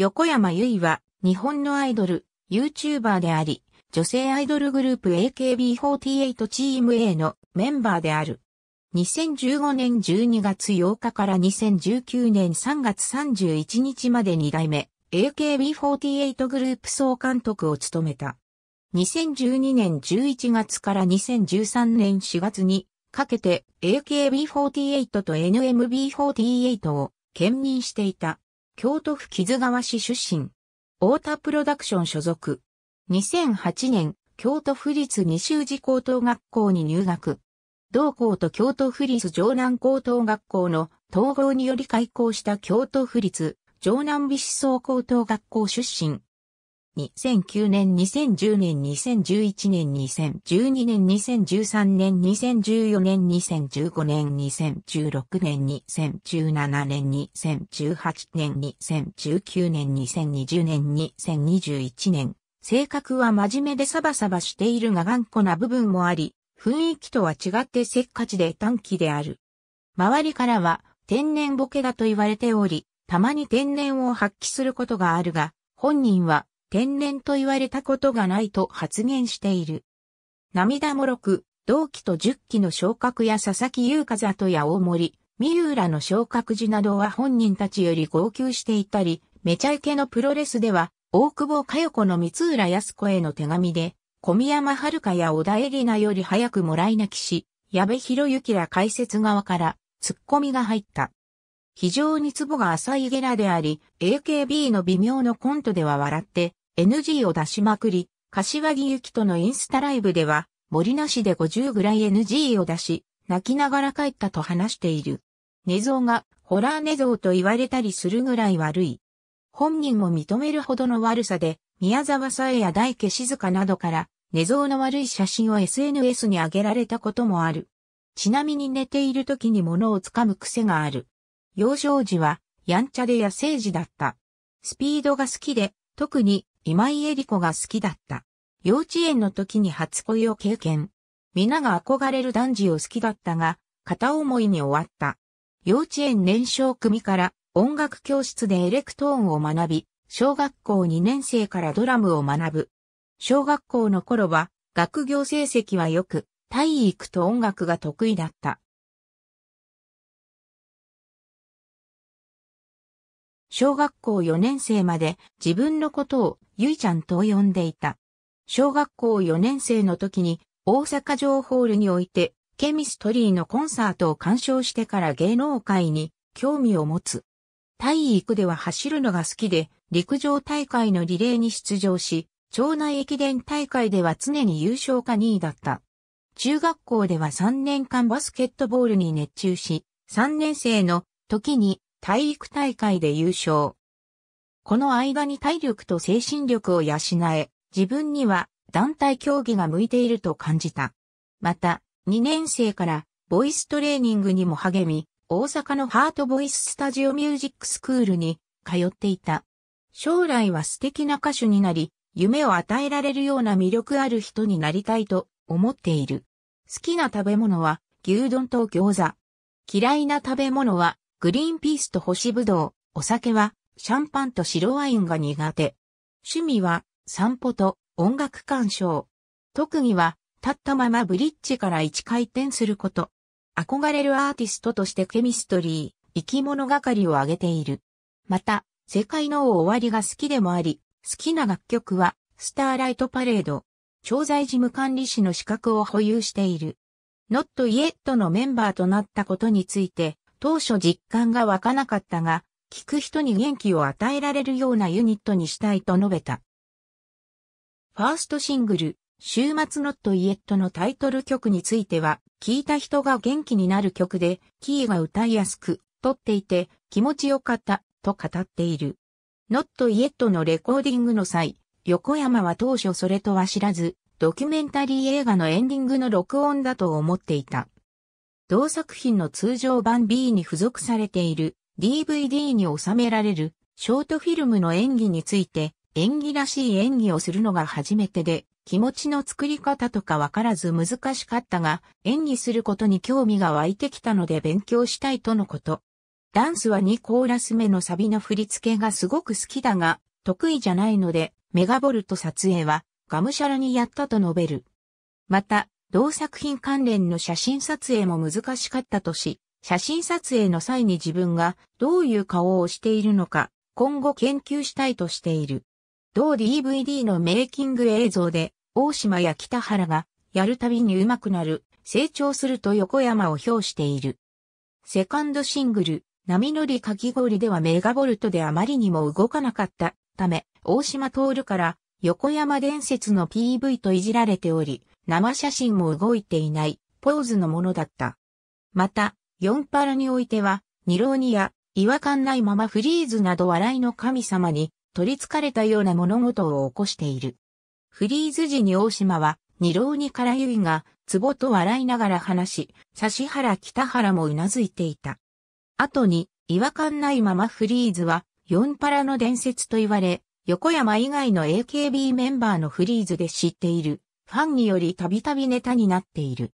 横山由依は、日本のアイドル、YouTuber であり、女性アイドルグループ AKB48 チーム A のメンバーである。2015年12月8日から2019年3月31日まで2代目 AKB48 グループ総監督を務めた。2012年11月から2013年4月にかけて AKB48 と NMB48 を兼任していた。京都府木津川市出身。太田プロダクション所属。2008年、京都府立西宇治高等学校に入学。同校と京都府立城南高等学校の統合により開校した京都府立城南美思想高等学校出身。2009年、2010年、2011年、2012年、2013年、2014年、2015年、2016年、2017年、2018年、2019年、2020年、2021年。性格は真面目でサバサバしているが頑固な部分もあり、雰囲気とは違ってせっかちで短期である。周りからは天然ボケだと言われており、たまに天然を発揮することがあるが、本人は天然と言われたことがないと発言している。涙もろく、同期と10期の昇格や佐々木優香里や大森、三浦の昇格時などは本人たちより号泣していたり、めちゃいけのプロレスでは、大久保佳代子の三浦康子への手紙で、小宮山遥や小田恵里奈より早くもらい泣きし、矢部博之ら解説側から、突っ込みが入った。非常にツボが浅いゲラであり、AKB の微妙のコントでは笑って、NG を出しまくり、柏木由紀とのインスタライブでは、森なしで50ぐらい NG を出し、泣きながら帰ったと話している。寝相が、ホラー寝相と言われたりするぐらい悪い。本人も認めるほどの悪さで、宮沢さえや大家静香などから、寝相の悪い写真を SNS に上げられたこともある。ちなみに寝ている時に物をつかむ癖がある。幼少時は、やんちゃで野生児だった。スピードが好きで、特に今井絵理子が好きだった。幼稚園の時に初恋を経験。皆が憧れる男児を好きだったが、片思いに終わった。幼稚園年少組から音楽教室でエレクトーンを学び、小学校2年生からドラムを学ぶ。小学校の頃は学業成績は良く、体育と音楽が得意だった。小学校4年生まで自分のことをゆいちゃんと呼んでいた。小学校4年生の時に大阪城ホールにおいてケミストリーのコンサートを鑑賞してから芸能界に興味を持つ。体育では走るのが好きで陸上大会のリレーに出場し、町内駅伝大会では常に優勝か2位だった。中学校では3年間バスケットボールに熱中し、3年生の時に体育大会で優勝。この間に体力と精神力を養え、自分には団体競技が向いていると感じた。また、2年生からボイストレーニングにも励み、大阪のハートボイススタジオミュージックスクールに通っていた。将来は素敵な歌手になり、夢を与えられるような魅力ある人になりたいと思っている。好きな食べ物は牛丼と餃子。嫌いな食べ物はグリーンピースと干しぶどう、お酒は、シャンパンと白ワインが苦手。趣味は、散歩と音楽鑑賞。特技は、立ったままブリッジから一回転すること。憧れるアーティストとしてケミストリー、生き物がかりを挙げている。また、世界の終わりが好きでもあり、好きな楽曲は、スターライトパレード、調剤事務管理士の資格を保有している。ノットイエットのメンバーとなったことについて、当初実感が湧かなかったが、聞く人に元気を与えられるようなユニットにしたいと述べた。ファーストシングル、週末ノットイエットのタイトル曲については、聴いた人が元気になる曲で、キーが歌いやすく、撮っていて、気持ちよかった、と語っている。ノットイエットのレコーディングの際、横山は当初それとは知らず、ドキュメンタリー映画のエンディングの録音だと思っていた。同作品の通常版 B に付属されている DVD に収められるショートフィルムの演技について演技らしい演技をするのが初めてで気持ちの作り方とかわからず難しかったが演技することに興味が湧いてきたので勉強したいとのこと。ダンスは2コーラス目のサビの振り付けがすごく好きだが得意じゃないのでメガボルト撮影はがむしゃらにやったと述べる。また、同作品関連の写真撮影も難しかったとし、写真撮影の際に自分がどういう顔をしているのか、今後研究したいとしている。同 DVD のメイキング映像で、大島や北原が、やるたびに上手くなる、成長すると横山を評している。セカンドシングル、波乗りかき氷ではメガボルトであまりにも動かなかったため、大島徹から横山伝説の PV といじられており、生写真も動いていないポーズのものだった。また、四パラにおいては、ニローニや違和感ないままフリーズなど笑いの神様に取り憑かれたような物事を起こしている。フリーズ時に大島は、二郎にからゆいが、壺と笑いながら話し、指原北原もうなずいていた。後に、違和感ないままフリーズは、四パラの伝説と言われ、横山以外の AKB メンバーのフリーズで知っている、ファンによりたびたびネタになっている。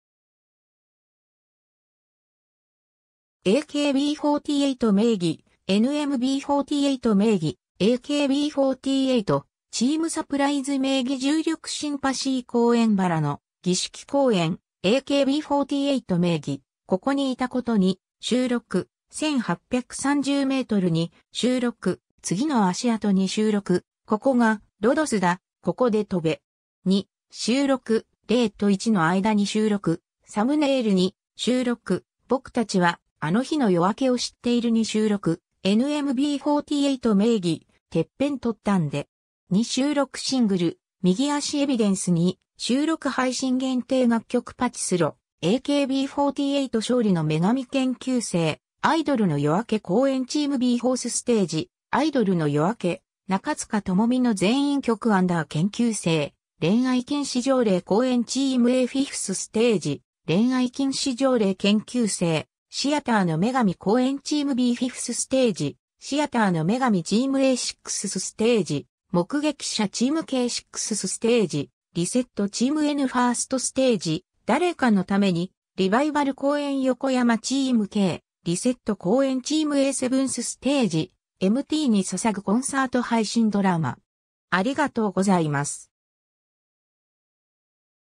AKB48 名義、NMB48 名義、AKB48、チームサプライズ名義重力シンパシー公演バラの儀式公演、AKB48 名義、ここにいたことに、収録、1830メートルに、収録、次の足跡に収録、ここが、ロドスだ、ここで飛べ。2、収録、0と1の間に収録、サムネイルに収録、僕たちはあの日の夜明けを知っているに収録、NMB48 名義、てっぺん取ったんで、に収録シングル、右足エビデンスに収録配信限定楽曲パチスロ、AKB48 勝利の女神研究生、アイドルの夜明け公演チーム B ホースステージ、アイドルの夜明け、中塚智美の全員曲アンダー研究生、恋愛禁止条例公演チーム A フィフスステージ、恋愛禁止条例研究生、シアターの女神公演チーム B フィフスステージ、シアターの女神チーム A6 ステージ、目撃者チーム K6 ステージ、リセットチーム N ファーストステージ、誰かのために、リバイバル公演横山チーム K、リセット公演チーム A7 ステージ、MT に捧ぐコンサート配信ドラマ。ありがとうございます。